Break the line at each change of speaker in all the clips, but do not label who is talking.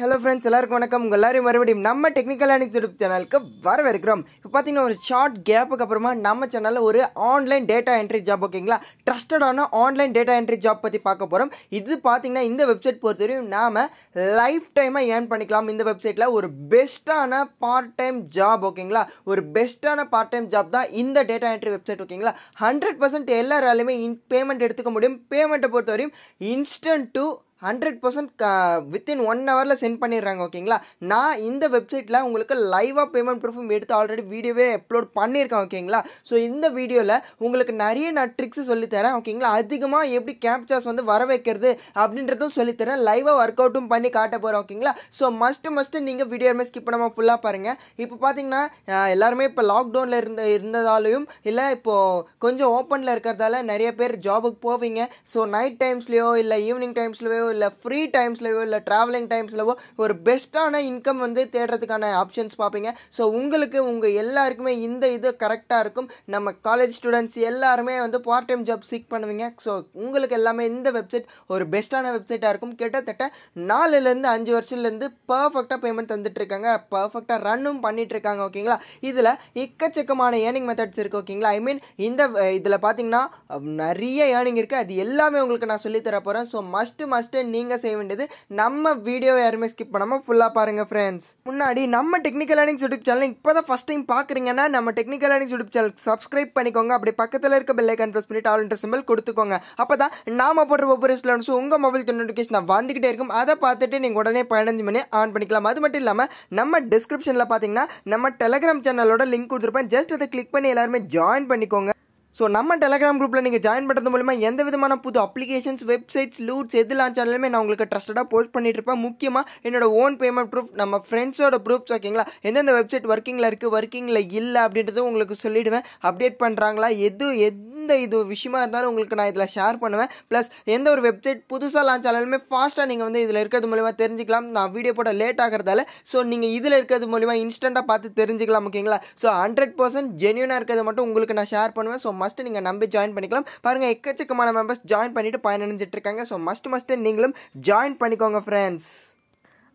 hello friends எல்லாருக்கும் வணக்கம் உங்கள் எல்லாரும் மறுபடியும் நம்ம டெக்னிக்கல் அண்ட் யூடியூப் சேனலுக்கு வரவேற்கிறோம் இப்போ பார்த்தீங்கன்னா ஒரு ஷார்ட் கேப்புக்கு அப்புறமா நம்ம சேனலில் ஒரு ஆன்லைன் டேட்டா என்ட்ரி ஜாப் ஓகேங்களா ட்ரஸ்டடான ஆன்லைன் டேட்டா என்ட்ரி ஜாப் பற்றி பார்க்க போகிறோம் இது பார்த்தீங்கன்னா இந்த வெப்சைட் பொறுத்தவரையும் நாம் லைஃப் டைமாக ஏர்ன் பண்ணிக்கலாம் இந்த வெப்சைட்டில் ஒரு பெஸ்ட்டான பார்ட் டைம் ஜாப் ஓகேங்களா ஒரு பெஸ்ட்டான பார்ட் டைம் ஜாப் தான் இந்த டேட்டா என்ட்ரி வெப்சைட் ஓகேங்களா ஹண்ட்ரட் பர்சன்ட் எல்லாராலையுமே இன் பேமெண்ட் எடுத்துக்க முடியும் பேமெண்ட்டை பொறுத்தவரையும் இன்ஸ்டன்ட் டு ஹண்ட்ரட் பர்சன்ட் க வித்தின் ஒன் ஹவரில் சென்ட் பண்ணிடுறாங்க ஓகேங்களா நான் இந்த வெப்சைட்டில் உங்களுக்கு லைவாக பேமெண்ட் ப்ரூஃபும் எடுத்து ஆல்ரெடி வீடியோவே அப்லோட் பண்ணியிருக்கேன் ஓகேங்களா ஸோ இந்த வீடியோவில் உங்களுக்கு நிறைய நான் ட்ரிக்ஸ் சொல்லித்தரேன் ஓகேங்களா அதிகமாக எப்படி கேப்சர்ஸ் வந்து வர வைக்கிறது அப்படின்றதும் சொல்லித்தரேன் லைவாக ஒர்க் அவுட்டும் பண்ணி காட்ட போகிறேன் ஓகேங்களா ஸோ மஸ்ட்டு மஸ்ட்டு நீங்கள் வீடியோ மாதிரி ஸ்கிப் பண்ணாமல் ஃபுல்லாக பாருங்கள் இப்போ பார்த்தீங்கன்னா எல்லாருமே இப்போ லாக்டவுனில் இருந்த இருந்ததாலையும் இல்லை இப்போது கொஞ்சம் ஓப்பனில் இருக்கிறதால நிறைய பேர் ஜாபுக்கு போவீங்க ஸோ நைட் டைம்ஸ்லையோ இல்லை ஈவினிங் டைம்ஸ்லையோ இல்லை ஃப்ரீ டைம்ஸ்லையோ இல்லை ட்ராவலிங் டைம்ஸ்லவோ ஒரு பெஸ்ட்டான இன்கம் வந்து தேடுறதுக்கான ஆப்ஷன்ஸ் பார்ப்பீங்க ஸோ உங்களுக்கு உங்கள் எல்லாருக்குமே இந்த இது கரெக்டாக இருக்கும் நம்ம காலேஜ் ஸ்டூடெண்ட்ஸ் எல்லாருமே வந்து பார்ட் டைம் ஜாப் சீக் பண்ணுவீங்க ஸோ உங்களுக்கு எல்லாமே இந்த வெப்சைட் ஒரு பெஸ்ட்டான வெப்சைட்டாக இருக்கும் கிட்டத்தட்ட நாலுலேருந்து அஞ்சு வருஷத்துலேருந்து பர்ஃபெக்டாக பேமெண்ட் தந்துட்டுருக்காங்க பர்ஃபெக்டாக ரன்னும் பண்ணிகிட்ருக்காங்க ஓகேங்களா இதில் எக்கச்சக்கமான ஏர்னிங் மெத்தட்ஸ் இருக்குது ஓகேங்களா ஐ மீன் இந்த இதில் பார்த்தீங்கன்னா நிறைய ஏர்னிங் இருக்குது அது எல்லாமே உங்களுக்கு நான் சொல்லித்தர போகிறேன் ஸோ மஸ்ட்டு மஸ்ட்டு ஃபஸ்ட்டு நீங்கள் செய்ய வேண்டியது நம்ம வீடியோ யாருமே ஸ்கிப் பண்ணாமல் ஃபுல்லாக பாருங்கள் ஃப்ரெண்ட்ஸ் முன்னாடி நம்ம டெக்னிக்கல் லேர்னிங்ஸ் யூடியூப் சேனல் இப்போ தான் ஃபஸ்ட் டைம் பார்க்குறீங்கன்னா நம்ம technical learnings YouTube channel subscribe பண்ணிக்கோங்க அப்படி பக்கத்தில் இருக்க பெல் ஐக்கன் ப்ரெஸ் பண்ணிட்டு ஆல் இன்ட்ரெஸ் சிம்பிள் கொடுத்துக்கோங்க அப்போ தான் நாம போடுற ஒவ்வொரு ஸ்லோன்ஸும் உங்கள் மொபைலுக்கு நோட்டிஃபிகேஷன் வந்துக்கிட்டே இருக்கும் அதை பார்த்துட்டு நீங்கள் உடனே பதினஞ்சு மணி ஆன் பண்ணிக்கலாம் அது மட்டும் இல்லாமல் நம்ம டிஸ்கிரிப்ஷனில் பார்த்தீங்கன்னா நம்ம டெலகிராம் சேனலோட லிங்க் கொடுத்துருப்பேன் ஜஸ்ட் அதை கிளிக் பண்ணி எல்லாருமே ஜாயின் பண்ணிக்கோங்க ஸோ நம்ம டெலகிராம் குரூப்பில் நீங்கள் ஜாயின் பண்ணுறது மூலமா எந்த விதமான புது அப்ளிகேஷன்ஸ் வெப்சைட்ஸ் லூட்ஸ் எது லான்ச் ஆனாலுமே நான் உங்களுக்கு ட்ரஸ்டடாக போஸ்ட் பண்ணிட்டு இருப்பேன் முக்கியமாக என்னோட ஓன் பேமெண்ட் ப்ரூஃப் நம்ம ஃப்ரெண்ட்ஸோட ப்ரூஃப்ஸ் ஓகேங்களா எந்தெந்த வெப்சைட் ஒர்க்கிங்கில் இருக்குது ஒர்க்கிங்கில் இல்லை அப்படின்றத உங்களுக்கு சொல்லிவிடுவேன் அப்டேட் பண்ணுறாங்களா எது எந்த இது விஷயமா இருந்தாலும் உங்களுக்கு நான் இதில் ஷேர் பண்ணுவேன் ப்ளஸ் எந்த ஒரு வெப்சைட் புதுசாக லான்ச் ஆனாலுமே ஃபாஸ்ட்டாக நீங்கள் வந்து இதில் இருக்கிறது மூலிமா தெரிஞ்சுக்கலாம் நான் வீடியோ போட லேட் ஆகிறதால ஸோ நீங்கள் இதில் இருக்கிறது மூலிமா இன்ஸ்டண்ட்டாக பார்த்து தெரிஞ்சிக்கலாம் ஓகேங்களா ஸோ ஹண்ட்ரட் பர்சன்ட் ஜென்யூனாக இருக்கிறது மட்டும் உங்களுக்கு நான் ஷேர் பண்ணுவேன் ஸோ மஸ்ட் நீங்கள் நம்பி ஜாயின் பண்ணிக்கலாம் பாருங்கள் எக்கச்சக்கமான மெம்பர்ஸ் ஜாயின் பண்ணிவிட்டு பயனடைஞ்சிட்டு இருக்காங்க ஸோ மஸ்ட் மஸ்ட்டு நீங்களும் ஜாயின் பண்ணிக்கோங்க ஃப்ரெண்ட்ஸ்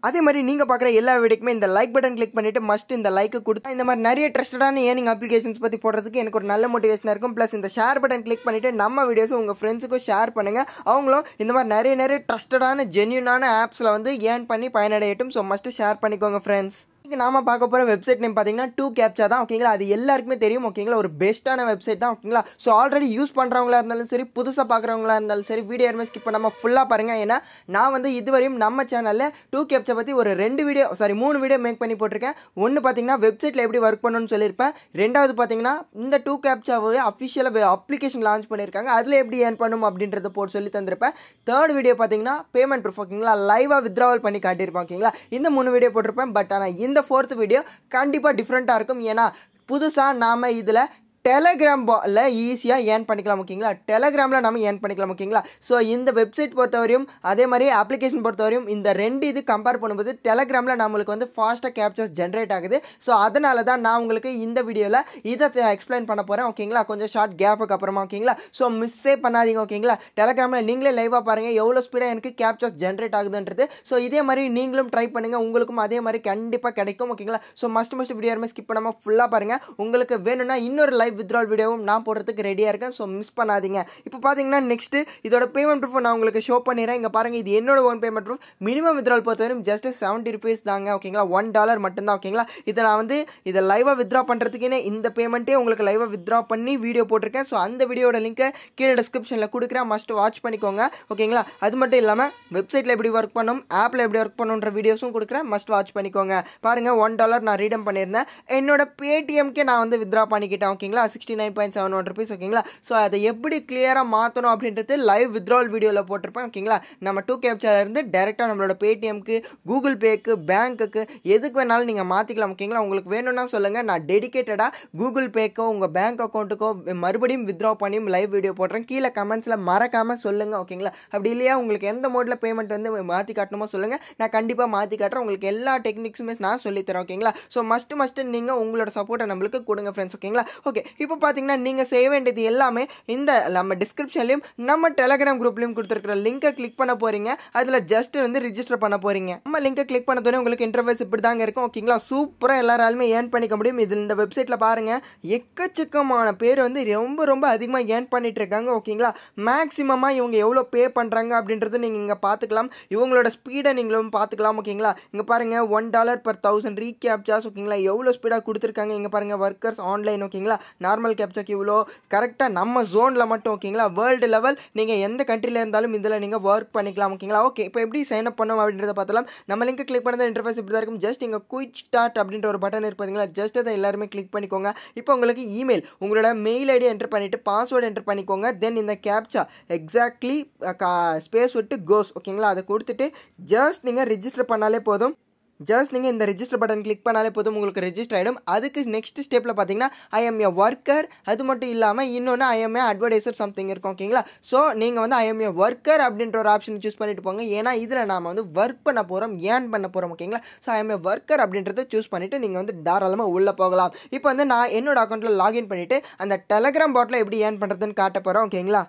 அதே மாதிரி நீங்கள் பார்க்குற எல்லா வீடியோக்குமே இந்த லைக் பட்டன் கிளிக் பண்ணிவிட்டு மஸ்ட் இந்த லைக்கு கொடுத்தா இந்த மாதிரி நிறைய ட்ரஸ்டடான ஏர்னிங் அப்ளிகேஷன்ஸ் பற்றி போடுறதுக்கு எனக்கு ஒரு நல்ல மோட்டிவேஷனாக இருக்கும் ப்ளஸ் இந்த ஷேர் பட்டன் கிளிக் பண்ணிவிட்டு நம்ம வீடியோஸும் உங்கள் ஃப்ரெண்ட்ஸுக்கும் ஷேர் பண்ணுங்கள் அவங்களும் இந்த மாதிரி நிறைய நிறைய ட்ரஸ்டடான ஜென்யூனான ஆப்ஸில் வந்து ஏர்ன் பண்ணி பயனடையட்டும் ஸோ மஸ்ட்டு ஷேர் பண்ணிக்கோங்க ஃப்ரெண்ட்ஸ் இங்கே நாம பார்க்க போகிற வெப்சைட் நேம் பார்த்தீங்கன்னா டூ கேப்சா தான் ஓகேங்களா அது எல்லாருக்குமே தெரியும் ஓகேங்களா ஒரு பெஸ்ட்டான வெப்சைட் தான் ஓகேங்களா ஸோ ஆல்ரெடி யூஸ் பண்ணுறவங்களா இருந்தாலும் சரி புதுசாக பார்க்குறவங்களா இருந்தாலும் சரி வீடியோ யாருமே ஸ்கிப் பண்ணாமல் ஃபுல்லாக பாருங்கள் ஏன்னா நான் வந்து இதுவரையும் நம்ம சேனலில் டூ கேப்சா பற்றி ஒரு ரெண்டு வீடியோ சாரி மூணு வீடியோ மேக் பண்ணி போட்டிருக்கேன் ஒன்று பார்த்தீங்கன்னா வெப்சைட்டில் எப்படி ஒர்க் பண்ணணும்னு சொல்லியிருப்பேன் ரெண்டாவது பார்த்தீங்கன்னா இந்த டூ கேப்சாவோட அஃபிஷியலாக அப்ளிகேஷன் லான்ச் பண்ணியிருக்காங்க அதில் எப்படி ஏர்ன் பண்ணும் அப்படின்றத போட்டு சொல்லி தந்திருப்பேன் தேர்ட் வீடியோ பார்த்தீங்கன்னா பேமெண்ட் ப்ரூஃப் ஓகேங்களா லைவாக வித்ராவல் பண்ணி காட்டியிருப்பேன் ஓகேங்களா இந்த மூணு வீடியோ போட்டிருப்பேன் பட் ஆனால் இந்த இந்த ஃபோர்த் வீடியோ கண்டிப்பாக டிஃப்ரெண்ட்டாக இருக்கும் ஏன்னா புதுசாக நாம் இதில் டெலகிராம் பாலில் ஈஸியாக ஏர்ன் பண்ணிக்கலாம் ஓகேங்களா டெலகிராமில் நம்ம ஏர்ன் பண்ணிக்கலாம் ஓகேங்களா ஸோ இந்த வெப்சைட் பொறுத்தவரையும் அதே மாதிரி அப்ளிகேஷன் பொறுத்தவரையும் இந்த ரெண்டு இது கம்பேர் பண்ணும்போது டெலகிராமில் நம்மளுக்கு வந்து ஃபாஸ்ட்டாக கேப்சர்ஸ் ஜென்ரேட் ஆகுது ஸோ அதனால தான் நான் உங்களுக்கு இந்த வீடியோவில் இதை எக்ஸ்பிளைன் பண்ண போகிறேன் ஓகேங்களா கொஞ்சம் ஷார்ட் கேப்புக்கு அப்புறமா ஓகேங்களா ஸோ மிஸ்ஸே பண்ணாதீங்க ஓகேங்களா டெலகிராமில் நீங்களே லைவாக பாருங்கள் எவ்வளோ ஸ்பீடாக எனக்கு கேப்சர்ஸ் ஜென்ரேட் ஆகுதுன்றது ஸோ இதே மாதிரி நீங்களும் ட்ரை பண்ணுங்கள் உங்களுக்கும் அதே மாதிரி கண்டிப்பாக கிடைக்கும் ஓகேங்களா so must must video skip பண்ணாமல் ஃபுல்லாக பாருங்கள் உங்களுக்கு வேணும்னா இன்னொரு லைவ் லைவ் வித்ரால் வீடியோவும் நான் போடுறதுக்கு ரெடியாக இருக்கேன் ஸோ மிஸ் பண்ணாதீங்க இப்போ பார்த்தீங்கன்னா நெக்ஸ்ட்டு இதோட பேமெண்ட் ப்ரூஃப் நான் உங்களுக்கு ஷோ பண்ணிடுறேன் இங்கே பாருங்கள் இது என்னோட own payment proof minimum withdrawal பொறுத்தவரைக்கும் ஜஸ்ட் செவன்ட்டி ருபீஸ் தாங்க ஓகேங்களா ஒன் டாலர் மட்டும்தான் ஓகேங்களா இதை நான் வந்து இதை லைவாக வித்ரா பண்ணுறதுக்குன்னே இந்த பேமெண்ட்டே உங்களுக்கு லைவாக வித்ரா பண்ணி வீடியோ போட்டிருக்கேன் ஸோ அந்த வீடியோட லிங்க்கை கீழே டிஸ்கிரிப்ஷனில் கொடுக்குறேன் மஸ்ட் வாட்ச் பண்ணிக்கோங்க ஓகேங்களா அது மட்டும் இல்லாமல் வெப்சைட்டில் எப்படி ஒர்க் பண்ணும் ஆப்பில் எப்படி ஒர்க் பண்ணுன்ற வீடியோஸும் கொடுக்குறேன் மஸ்ட் வாட்ச் பண்ணிக்கோங்க பாருங்கள் ஒன் டாலர் நான் ரீடம் பண்ணியிருந்தேன் என்னோட பேடிஎம்க்கே நான் வந்து வித்ரா பண்ணிக்கிட்டேன் ஓகேங்களா sixty nine point seven one rupees ஓகேங்களா ஸோ அதை எப்படி கிளியராக மாற்றணும் அப்படின்றது லைவ் வித்ரால் வீடியோவில் போட்டிருப்பேன் ஓகேங்களா நம்ம டூ கேப்சாலேருந்து டேரெக்டாக நம்மளோட பேடிஎம்க்கு கூகுள் பேக்கு பேங்க்குக்கு எதுக்கு வேணாலும் நீங்கள் மாற்றிக்கலாம் ஓகேங்களா உங்களுக்கு வேணும்னா சொல்லுங்கள் நான் டெடிக்கேட்டடாக கூகுள் பேக்கோ உங்கள் பேங்க் அக்கௌண்ட்டுக்கோ மறுபடியும் வித்ரா பண்ணியும் லைவ் வீடியோ போடுறேன் கீழே கமெண்ட்ஸில் மறக்காமல் சொல்லுங்கள் ஓகேங்களா அப்படி இல்லையா உங்களுக்கு எந்த மோடில் பேமெண்ட் வந்து மாற்றி காட்டணுமோ சொல்லுங்கள் நான் கண்டிப்பாக மாற்றி காட்டுறேன் உங்களுக்கு எல்லா டெக்னிக்ஸுமே நான் சொல்லித்தரேன் ஓகேங்களா ஸோ மஸ்ட்டு மஸ்ட்டு நீங்கள் உங்களோட சப்போர்ட்டை நம்மளுக்கு கொடுங்க ஃப்ரெண்ட்ஸ் ஓகேங்களா ஓகே இப்போ பார்த்தீங்கன்னா நீங்கள் செய்ய வேண்டியது எல்லாமே இந்த நம்ம டிஸ்கிரிப்ஷன்லையும் நம்ம டெலகிராம் குரூப்லையும் கொடுத்துருக்குற லிங்கை கிளிக் பண்ண போகிறீங்க அதில் ஜஸ்ட் வந்து ரிஜிஸ்டர் பண்ண போகிறீங்க நம்ம லிங்கை கிளிக் பண்ணதோடனே உங்களுக்கு இன்டர்வைஸ் இப்படி தாங்க இருக்கும் ஓகேங்களா சூப்பராக எல்லாராலுமே ஏர்ன் பண்ணிக்க முடியும் இது இந்த வெப்சைட்டில் பாருங்கள் எக்கச்சக்கமான பேர் வந்து ரொம்ப ரொம்ப அதிகமாக ஏர்ன் பண்ணிட்டு இருக்காங்க ஓகேங்களா மேக்ஸிமமாக இவங்க எவ்வளோ பே பண்ணுறாங்க அப்படின்றது நீங்கள் இங்கே பார்த்துக்கலாம் இவங்களோட ஸ்பீடை நீங்களும் பார்த்துக்கலாம் ஓகேங்களா இங்கே பாருங்கள் one dollar per thousand recaptchas ஓகேங்களா எவ்வளோ ஸ்பீடாக கொடுத்துருக்காங்க இங்கே பாருங்கள் ஒர்க்கர்ஸ் ஆன்லைன் ஓகேங்களா நார்மல் கேப்ச்சா இவ்வளோ கரெக்டாக நம்ம ஜோனில் மட்டும் ஓகேங்களா வேர்ல்டு லெவல் நீங்கள் எந்த கண்ட்ரியில் இருந்தாலும் இதில் நீங்கள் ஒர்க் பண்ணிக்கலாம் ஓகேங்களா ஓகே இப்போ எப்படி சைன் அப் பண்ணோம் அப்படின்றத பார்த்தலாம் நம்ம லிங்க் கிளிக் பண்ணுறது இன்டர்ஃபேஸ் இப்படி தான் இருக்கும் ஜஸ்ட் இங்கே குயிக் ஸ்டார்ட் அப்படின்ற ஒரு பட்டன் இருப்பதுங்களா ஜஸ்ட் அதை எல்லாருமே கிளிக் பண்ணிக்கோங்க இப்போ உங்களுக்கு இமெயில் உங்களோட மெயில் ஐடி என்டர் பண்ணிவிட்டு பாஸ்வேர்டு என்டர் பண்ணிக்கோங்க தென் இந்த கேப்சா எக்ஸாக்ட்லி ஸ்பேஸ் விட்டு கோஸ் ஓகேங்களா அதை கொடுத்துட்டு ஜஸ்ட் நீங்கள் ரிஜிஸ்டர் பண்ணாலே போதும் ஜஸ்ட் நீங்கள் இந்த ரெஜிஸ்டர் பட்டன் கிளிக் பண்ணாலே போதும் உங்களுக்கு ரெஜிஸ்டர் ஆகிடும் அதுக்கு நெக்ஸ்ட் ஸ்டெப்பில் பார்த்தீங்கன்னா ஐ எம் ஏ ஒர்க்கர் அது மட்டும் இல்லாமல் இன்னொன்று I M A advertiser something இருக்கும் ஓகேங்களா ஸோ நீங்கள் வந்து ஐ எம் ஏ ஒர்க்கர் அப்படின்ற ஒரு ஆப்ஷன் சூஸ் பண்ணிட்டு போங்க ஏன்னா இதில் நாம் வந்து ஒர்க் பண்ண போகிறோம் ஏன் பண்ண போகிறோம் ஓகேங்களா so I M A worker அப்படின்றத சூஸ் பண்ணிவிட்டு நீங்கள் வந்து தாராளமாக உள்ளே போகலாம் இப்போ வந்து நான் என்னோட அக்கௌண்ட்டில் லாகின் பண்ணிவிட்டு அந்த டெலகிராம் பாட்டில் எப்படி ஏர்ன் பண்ணுறதுன்னு காட்ட போகிறோம் ஓகேங்களா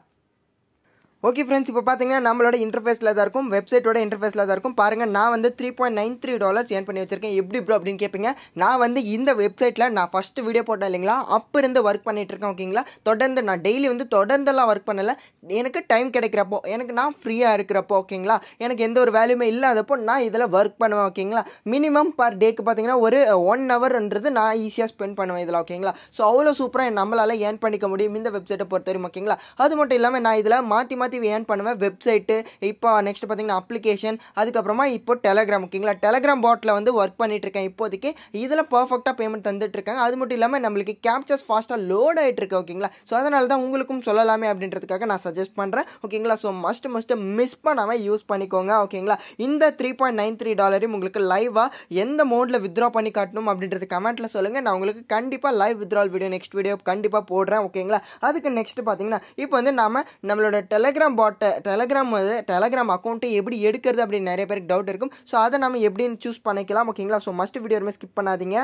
ஓகே ஃப்ரெண்ட்ஸ் இப்போ பார்த்தீங்கன்னா நம்மளோட இன்டர்ஃபேஸில் தான் இருக்கும் வெப்சைட்டோட இன்டர்ஃபேஸில் தான் இருக்கும் பாருங்கள் நான் வந்து three point nine three dollars earn பண்ணி வச்சிருக்கேன் எப்படி ப்ரோ அப்படின்னு கேட்பீங்க நான் வந்து இந்த வெப்சைட்டில் நான் ஃபஸ்ட்டு வீடியோ போட்டேன் இல்லைங்களா அப்போ இருந்து ஒர்க் பண்ணிகிட்ருக்கேன் ஓகேங்களா தொடர்ந்து நான் டெய்லி வந்து தொடர்ந்தெல்லாம் ஒர்க் பண்ணலை எனக்கு டைம் கிடைக்கிறப்போ எனக்கு நான் ஃப்ரீயாக இருக்கிறப்போ ஓகேங்களா எனக்கு எந்த ஒரு வேல்யூமே இல்லாதப்போ நான் இதில் ஒர்க் பண்ணுவேன் ஓகேங்களா மினிமம் பர் டேக்கு பார்த்தீங்கன்னா ஒரு ஒன் ஹவர்ன்றது நான் ஈஸியாக ஸ்பெண்ட் பண்ணுவேன் இதில் ஓகேங்களா ஸோ அவ்வளோ சூப்பராக நம்மளால் ஏன் பண்ணிக்க முடியும் இந்த வெப்சைட்டை பொறுத்த வரைக்கும் ஓகேங்களா அது மட்டும் இல்லாமல் நான் இதில் மாற்றி மாற்றி எல்லாத்தையும் ஏர்ன் பண்ணுவேன் வெப்சைட்டு இப்போ நெக்ஸ்ட் பார்த்தீங்கன்னா அப்ளிகேஷன் அதுக்கப்புறமா இப்போ டெலகிராம் ஓகேங்களா டெலகிராம் பாட்டில் வந்து ஒர்க் இருக்கேன் இப்போதைக்கு இதில் பர்ஃபெக்டாக பேமெண்ட் தந்துட்டுருக்காங்க அது மட்டும் இல்லாமல் நம்மளுக்கு கேப்சர்ஸ் ஃபாஸ்ட்டாக லோட் ஆகிட்டுருக்கு ஓகேங்களா ஸோ அதனால தான் உங்களுக்கும் சொல்லலாமே அப்படின்றதுக்காக நான் சஜஸ்ட் பண்ணுறேன் ஓகேங்களா ஸோ மஸ்ட் மஸ்ட் மிஸ் பண்ணாமல் யூஸ் பண்ணிக்கோங்க ஓகேங்களா இந்த த்ரீ பாயிண்ட் நைன் த்ரீ டாலரையும் உங்களுக்கு லைவாக எந்த மோடில் வித்ரா பண்ணி காட்டணும் அப்படின்றது கமெண்ட்டில் சொல்லுங்கள் நான் உங்களுக்கு கண்டிப்பாக live withdrawal video next video கண்டிப்பாக போடுறேன் ஓகேங்களா அதுக்கு நெக்ஸ்ட் பார்த்தீங்கன்னா இப்போ வந்து நம்ம நம்மளோட டெலகிராம் டெலகிராம் பாட்டை டெலகிராம் வந்து டெலகிராம் அக்கௌண்ட்டை எப்படி எடுக்கிறது அப்படின்னு நிறைய பேருக்கு டவுட் இருக்கும் ஸோ அதை நம்ம எப்படின்னு சூஸ் பண்ணிக்கலாம் ஓகேங்களா ஸோ மஸ்ட் வீடியோ ஸ்கிப் பண்ணாதீங்க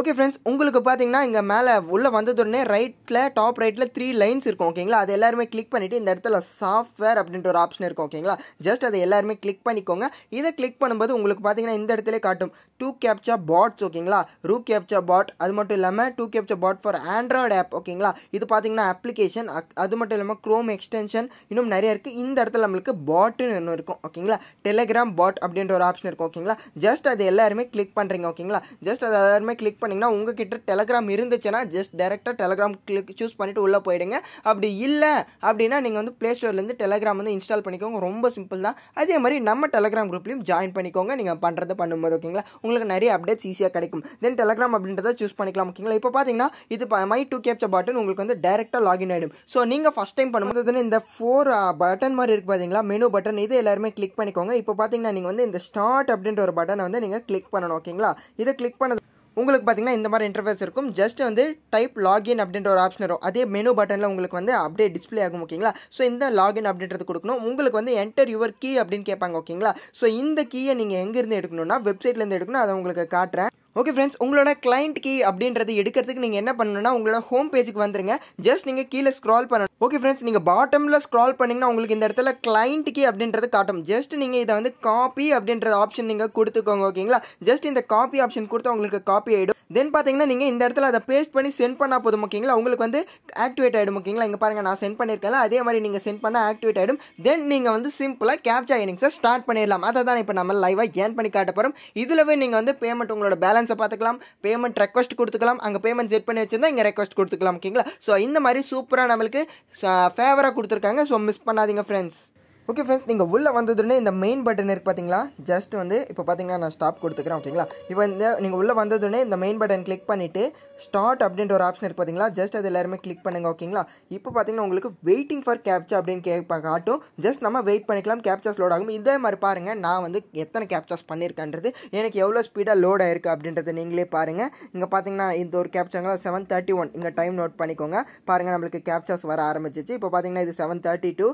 ஓகே ஃப்ரெண்ட்ஸ் உங்களுக்கு பார்த்தீங்கன்னா இங்கே மேலே உள்ளே வந்ததுடனே ரைட்டில் டாப் ரைட்டில் த்ரீ லைன்ஸ் இருக்கும் ஓகேங்களா அது எல்லாருமே கிளிக் பண்ணிவிட்டு இந்த இடத்துல சாஃப்ட்வேர் அப்படின்ற ஒரு ஆப்ஷன் இருக்கும் ஓகேங்களா ஜஸ்ட் அதை எல்லாருமே கிளிக் பண்ணிக்கோங்க இதை கிளிக் பண்ணும்போது உங்களுக்கு பார்த்தீங்கன்னா இந்த இடத்துல காட்டும் டூ கேப்சா பாட்ஸ் ஓகேங்களா ரூ கேப்சா பாட் அது மட்டும் இல்லாமல் two captcha bot for Android app ஓகேங்களா இது பார்த்தீங்கன்னா அப்ளிகேஷன் அது மட்டும் இல்லாமல் க்ரோம் எக்ஸ்டென்ஷன் இன்னும் நிறைய இருக்குது இந்த இடத்துல நம்மளுக்கு பாட்டுன்னு ஒன்று இருக்கும் ஓகேங்களா டெலிகிராம் பாட் அப்படின்ற ஒரு ஆப்ஷன் இருக்கும் ஓகேங்களா ஜஸ்ட் அது எல்லாருமே கிளிக் பண்ணுறீங்க ஓகேங்களா ஜஸ்ட் அது எல்லாருமே கிளிக் பண்ணிங்கன்னா உங்ககிட்ட டெலகிராம் இருந்துச்சுன்னா ஜஸ்ட் டேரெக்டாக டெலகிராம் கிளிக் சூஸ் பண்ணிவிட்டு உள்ளே போயிடுங்க அப்படி இல்லை அப்படின்னா நீங்கள் வந்து ப்ளே ஸ்டோர்லேருந்து டெலகிராம் வந்து இன்ஸ்டால் பண்ணிக்கோங்க ரொம்ப சிம்பிள் தான் அதே மாதிரி நம்ம டெலகிராம் குரூப்லையும் ஜாயின் பண்ணிக்கோங்க நீங்கள் பண்ணுறதை பண்ணும்போது ஓகேங்களா உங்களுக்கு நிறைய அப்டேட்ஸ் ஈஸியாக கிடைக்கும் தென் டெலகிராம் அப்படின்றத சூஸ் பண்ணிக்கலாம் ஓகேங்களா இப்போ பார்த்தீங்கன்னா இது மை டூ கேப்ச பட்டன் உங்களுக்கு வந்து டேரெக்டாக லாகின் ஆகிடும் ஸோ நீங்கள் ஃபஸ்ட் டைம் பண்ணும்போது இந்த ஃபோர் பட்டன் uh, மாதிரி இருக்குது பார்த்தீங்களா மெனு பட்டன் இது எல்லாருமே கிளிக் பண்ணிக்கோங்க இப்போ பார்த்தீங்கன்னா நீங்கள் வந்து இந்த ஸ்டார்ட் அப்படின்ற ஒரு பட்டனை வந்து நீங்கள் கிளிக் பண்ணணும் ஓகேங்களா இதை கிளிக் பண்ணது உங்களுக்கு பார்த்திங்கன்னா இந்த மாதிரி இன்டர்ஃபேஸ் இருக்கும் ஜஸ்ட் வந்து டைப் லாகின் அப்படின்ற ஒரு ஆப்ஷன் வரும் அதே மெனு பட்டனில் உங்களுக்கு வந்து அப்படியே டிஸ்பிளே ஆகும் ஓகேங்களா ஸோ இந்த லாகின் அப்படின்றது கொடுக்கணும் உங்களுக்கு வந்து என்டர் யுவர் கீ அப்படின்னு கேட்பாங்க ஓகேங்களா ஸோ இந்த கீயை நீங்கள் எங்கேருந்து எடுக்கணும்னா வெப்சைட்லேருந்து எடுக்கணும் அதை உங்களுக்கு காட்டுறேன் ஓகே ஃப்ரெண்ட்ஸ் உங்களோட கிளைண்ட் கீ அப்படின்றது எடுக்கிறதுக்கு நீங்கள் என்ன பண்ணணும்னா உங்களோட ஹோம் பேஜுக்கு வந்துருங்க ஜஸ்ட் நீங்கள் கீழே ஸ்க்ரால் பண்ணணும் ஓகே ஃப்ரெண்ட்ஸ் நீங்கள் பாட்டமில் ஸ்க்ரால் பண்ணிங்கன்னா உங்களுக்கு இந்த இடத்துல கிளைண்ட் கீ அப்படின்றது காட்டும் ஜஸ்ட் நீங்கள் இதை வந்து காப்பி அப்படின்ற ஆப்ஷன் நீங்கள் கொடுத்துக்கோங்க ஓகேங்களா ஜஸ்ட் இந்த காப்பி ஆப்ஷன் கொடுத்து உங்களுக்கு காப்பி ஆகிடும் தென் பார்த்தீங்கன்னா நீங்கள் இந்த இடத்துல அதை பேஸ்ட் பண்ணி சென்ட் பண்ணால் போதும் ஓகேங்களா உங்களுக்கு வந்து ஆக்டிவேட் ஆகிடும் ஓகேங்களா இங்கே பாருங்கள் நான் சென்ட் பண்ணியிருக்கேன் அதே மாதிரி நீங்கள் சென்ட் பண்ணால் ஆக்டிவேட் ஆகிடும் தென் நீங்கள் வந்து சிம்பிளாக கேப்சா இனிங்ஸை ஸ்டார்ட் பண்ணிடலாம் அதை தான் இப்போ நம்ம லைவாக ஏன் பண்ணி காட்ட போகிறோம் இதில் நீங்கள் வந்து பேமெண்ட் உங்களோட பேலன்ஸ் ஆப்ஷன்ஸை பார்த்துக்கலாம் பேமெண்ட் ரெக்வஸ்ட் கொடுத்துக்கலாம் அங்கே பேமெண்ட் செட் பண்ணி வச்சுருந்தா இங்கே ரெக்வஸ்ட் கொடுத்துக்கலாம் ஓகேங்களா ஸோ இந்த மாதிரி சூப்பராக நம்மளுக்கு ஃபேவராக கொடுத்துருக்காங்க ஸோ மிஸ் பண்ணாதீங்க ஃப்ரெண்ட்ஸ் ஓகே ஃப்ரெண்ட்ஸ் நீங்கள் உள்ளே வந்ததுடனே இந்த மெயின் பட்டன் இருக்குது பார்த்தீங்களா ஜஸ்ட் வந்து இப்போ பார்த்தீங்கன்னா நான் ஸ்டாப் கொடுத்துக்கிறேன் ஓகேங்களா இப்போ இந்த நீங்கள் உள்ளே வந்ததுடனே இந்த மெயின் பட்டன் கிளிக் பண்ணிவிட்டு ஸ்டார்ட் அப்படின்ற ஒரு ஆப்ஷன் இருக்குது பார்த்தீங்களா ஜஸ்ட் அது எல்லாருமே கிளிக் பண்ணுங்கள் ஓகேங்களா இப்போ பார்த்தீங்கன்னா உங்களுக்கு வெயிட்டிங் ஃபார் கேப்ச்சா அப்படின்னு கேட்பா காட்டும் ஜஸ்ட் நம்ம வெயிட் பண்ணிக்கலாம் கேப்ச்சாஸ் லோட் ஆகும் இதே மாதிரி பாருங்கள் நான் வந்து எத்தனை கேப்ச்சாஸ் பண்ணியிருக்கேன்றது எனக்கு எவ்வளோ ஸ்பீடாக லோட் ஆயிருக்கு அப்படின்றத நீங்களே பாருங்கள் இங்கே பார்த்தீங்கன்னா இந்த ஒரு கேப்ச்சாங்களா செவன் தேர்ட்டி ஒன் இங்கே டைம் நோட் பண்ணிக்கோங்க பாருங்கள் நம்மளுக்கு கேப்ச்சாஸ் வர ஆரம்பிச்சிச்சு இப்போ பார்த்தீங்கன்னா இது செவன் தேர்ட்டி டூ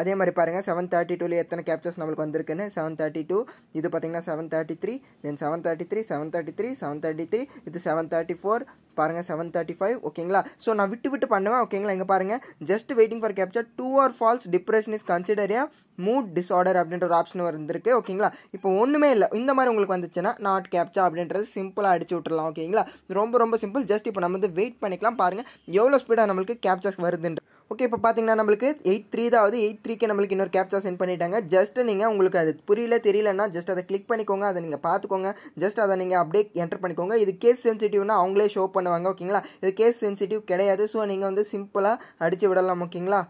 அதே மாதிரி பாருங்கள் செவன் தேர்ட்டி டூவில் எத்தனை கேப்சர்ஸ் நம்மளுக்கு வந்திருக்குன்னு செவன் தேர்ட்டி டூ இது பார்த்திங்கன்னா seven thirty three then seven thirty three seven thirty three seven thirty three இது செவன் தேர்ட்டி ஃபோர் பாருங்கள் செவன் தேர்ட்டி ஃபைவ் ஓகேங்களா ஸோ நான் விட்டு விட்டு பண்ணுவேன் ஓகேங்களா இங்கே பாருங்கள் just waiting for capture true or false depression is consider a mood disorder அப்படின்ற ஒரு ஆப்ஷன் வந்திருக்கு ஓகேங்களா இப்போ ஒன்றுமே இல்லை இந்த மாதிரி உங்களுக்கு வந்துச்சுன்னா நாட் கேப்சா அப்படின்றது சிம்பிளாக அடிச்சு விட்டுலாம் ஓகேங்களா ரொம்ப ரொம்ப சிம்பிள் ஜஸ்ட் இப்போ நம்ம வந்து வெயிட் பண்ணிக்கலாம் பாருங்கள் எவ்வளோ ஸ்பீடாக நம்மளுக்கு கேப்சர்ஸ் வருதுன்ற ஓகே இப்போ பார்த்தீங்கன்னா நம்மளுக்கு எயிட் த்ரீ தான் எயிட் த்ரீக்கு நம்மளுக்கு இன்னொரு கேப்சா சென்ட் பண்ணிட்டாங்க ஜஸ்ட் நீங்கள் உங்களுக்கு அது புரியல தெரியலன்னா ஜஸ்ட் அதை கிளிக் பண்ணிக்கோங்க அதை நீங்கள் பார்த்துக்கோங்க ஜஸ்ட் அதை நீங்கள் அப்டே என்டர் பண்ணிக்கோங்க இது கேஸ் சென்சிட்டிவ்னா அவங்களே ஷோ பண்ணுவாங்க ஓகேங்களா இது கேஸ் சென்சிட்டிவ் கிடையாது ஸோ நீங்கள் வந்து சிம்பிளாக அடித்து விடலாம் ஓகேங்களா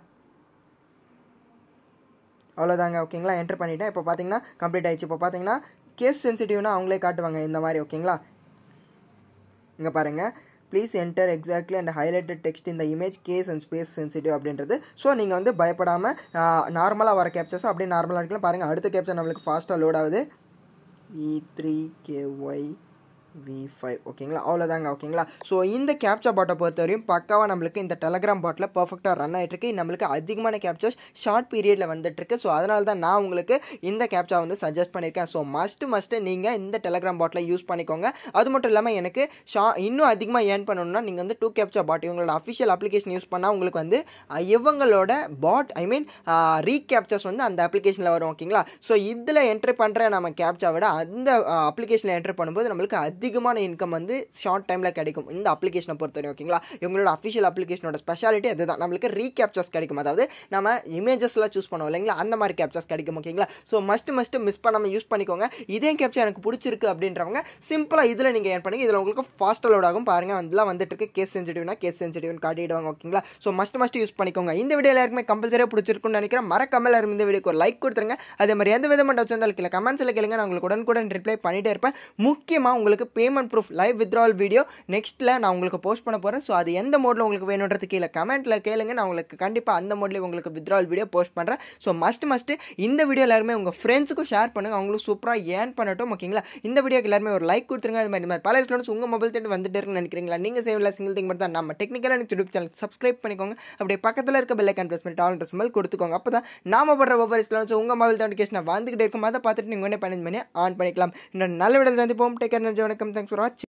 அவ்வளோதாங்க ஓகேங்களா என்டர் பண்ணிவிட்டேன் இப்போ பார்த்தீங்கன்னா கம்ப்ளீட் ஆயிடுச்சு இப்போ பார்த்தீங்கன்னா கேஸ் சென்சிட்டிவ்னா அவங்களே காட்டுவாங்க இந்த மாதிரி ஓகேங்களா இங்கே பாருங்கள் please enter exactly and highlighted text இந்த image case and space sensitive அப்படின்றது ஸோ நீங்கள் வந்து பயப்படாமல் நார்மலாக வர கேப்சர்ஸ் அப்படியே நார்மலாக இருக்கலாம் பாருங்கள் அடுத்த கேப்சர் நம்மளுக்கு ஃபாஸ்ட்டாக லோட் ஆகுது E three K Y V five ஓகேங்களா அவ்வளோதாங்க ஓகேங்களா ஸோ இந்த கேப்சா பாட்டை பொறுத்த வரையும் பக்காவாக நம்மளுக்கு இந்த டெலகிராம் பாட்டில் பர்ஃபெக்டாக ரன் ஆகிட்டு இருக்கு நம்மளுக்கு அதிகமான கேப்சர்ஸ் ஷார்ட் பீரியடில் வந்துட்டுருக்கு ஸோ அதனால தான் நான் உங்களுக்கு இந்த கேப்சா வந்து சஜஸ்ட் பண்ணியிருக்கேன் ஸோ மஸ்ட்டு மஸ்ட்டு நீங்கள் இந்த டெலகிராம் பாட்டில் யூஸ் பண்ணிக்கோங்க அது மட்டும் இல்லாமல் எனக்கு ஷா இன்னும் அதிகமாக ஏர்ன் பண்ணணும்னா நீங்கள் வந்து டூ கேப்சா பாட் இவங்களோட அஃபிஷியல் அப்ளிகேஷன் யூஸ் பண்ணால் உங்களுக்கு வந்து இவங்களோட பாட் ஐ மீன் ரீகேப்சர்ஸ் வந்து அந்த அப்ளிகேஷனில் வரும் ஓகேங்களா ஸோ இதில் என்ட்ரி பண்ணுற நம்ம கேப்சா விட அந்த அப்ளிகேஷனில் என்ட்ரி பண்ணும்போது நம்மளுக்கு அதிகமான இன்கம் வந்து ஷார்ட் டைமில் கிடைக்கும் இந்த அப்ளிகேஷனை பொறுத்தவரைக்கும் ஓகேங்களா இவங்களோட அஃபிஷியல் அப்ளிகேஷனோட ஸ்பெஷாலிட்டி அதுதான் நம்மளுக்கு ரீகேப்சர்ஸ் கிடைக்கும் அதாவது நம்ம இமேஜஸ்லாம் சூஸ் பண்ணுவோம் இல்லைங்களா அந்த மாதிரி கேப்சர்ஸ் கிடைக்கும் ஓகேங்களா ஸோ மஸ்ட் மஸ்ட் மிஸ் பண்ணாமல் யூஸ் பண்ணிக்கோங்க இதே கேப்சர் எனக்கு பிடிச்சிருக்கு அப்படின்றவங்க சிம்பிளாக இதில் நீங்கள் ஏன் பண்ணுங்கள் இதில் உங்களுக்கு ஃபாஸ்ட் லோட் ஆகும் பாருங்கள் வந்துலாம் வந்துட்டு இருக்கு கேஸ் சென்சிட்டிவ்னா கேஸ் சென்சிட்டிவ்னு காட்டிடுவாங்க ஓகேங்களா ஸோ மஸ்ட் மஸ்ட் யூஸ் பண்ணிக்கோங்க இந்த வீடியோ எல்லாருக்குமே கம்பல்சரியாக பிடிச்சிருக்குன்னு நினைக்கிறேன் மறக்காமல் எல்லாரும் இந்த வீடியோக்கு ஒரு லைக் கொடுத்துருங்க அதே மாதிரி எந்த விதமான டவுட்ஸ் இருந்தாலும் கீழே கமெண்ட்ஸில் கேளுங்க நான் உங்களுக்கு உடனுக்குடன் ரிப்ளை பண்ணிகிட்டே இருப்பேன் முக்கியமாக உங்களுக்கு payment proof live withdrawal video நெக்ஸ்ட்டில் நான் உங்களுக்கு போஸ்ட் பண்ண போகிறேன் ஸோ அது எந்த மோடில் உங்களுக்கு வேணுன்றது கீழே கமெண்ட்டில் கேளுங்க நான் உங்களுக்கு கண்டிப்பாக அந்த மோட்லேயே உங்களுக்கு வித்ரால் வீடியோ போஸ்ட் பண்ணுறேன் ஸோ மஸ்ட் மஸ்ட்டு இந்த வீடியோ எல்லாருமே உங்கள் ஃப்ரெண்ட்ஸுக்கும் ஷேர் பண்ணுங்கள் அவங்களும் சூப்பராக ஏன் பண்ணட்டும் ஓகேங்களா இந்த வீடியோக்கு எல்லாருமே ஒரு லைக் கொடுத்துருங்க அது மாதிரி மாதிரி பல ஸ்டூடெண்ட்ஸ் உங்கள் மொபைல் தேட்டு வந்துட்டு இருக்குன்னு நினைக்கிறீங்களா நீங்கள் செய்யல சிங்கிள் திங் மட்டும் தான் நம்ம டெக்னிக்கலாக எனக்கு யூடியூப் சேனல் சப்ஸ்கிரைப் பண்ணிக்கோங்க அப்படியே பக்கத்தில் இருக்க பெல்லைக்கான் ப்ரெஸ் பண்ணி ஆல் ட்ரெஸ் கொடுத்துக்கோங்க அப்போ தான் நாம படுற ஒவ்வொரு ஸ்டூடெண்ட்ஸ் உங்கள் மொபைல் நான் வந்துக்கிட்டே இருக்கும் அதை பார்த்துட்டு நீங்கள் உடனே பண்ணி ஆன் பண்ணிக்கலாம் இன்னும் நல்ல விடல் சந்திப்போம் டேக்கர் நன்றி комтактурать